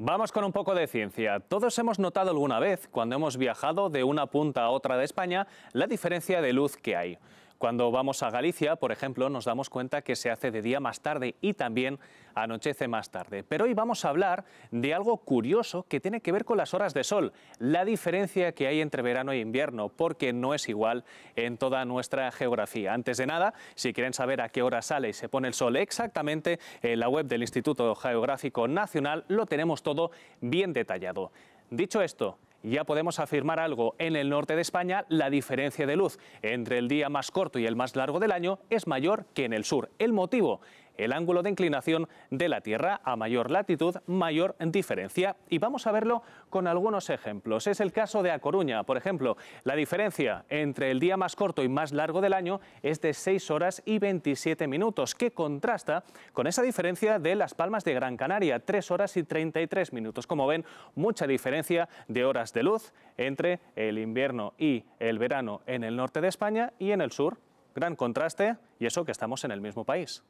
Vamos con un poco de ciencia. Todos hemos notado alguna vez, cuando hemos viajado de una punta a otra de España, la diferencia de luz que hay. Cuando vamos a Galicia, por ejemplo, nos damos cuenta que se hace de día más tarde y también anochece más tarde. Pero hoy vamos a hablar de algo curioso que tiene que ver con las horas de sol, la diferencia que hay entre verano e invierno, porque no es igual en toda nuestra geografía. Antes de nada, si quieren saber a qué hora sale y se pone el sol exactamente, en la web del Instituto Geográfico Nacional lo tenemos todo bien detallado. Dicho esto, ya podemos afirmar algo. En el norte de España, la diferencia de luz entre el día más corto y el más largo del año es mayor que en el sur. El motivo el ángulo de inclinación de la Tierra. A mayor latitud, mayor diferencia. Y vamos a verlo con algunos ejemplos. Es el caso de A Coruña, por ejemplo. La diferencia entre el día más corto y más largo del año es de 6 horas y 27 minutos, que contrasta con esa diferencia de Las Palmas de Gran Canaria, 3 horas y 33 minutos. Como ven, mucha diferencia de horas de luz entre el invierno y el verano en el norte de España y en el sur. Gran contraste y eso que estamos en el mismo país.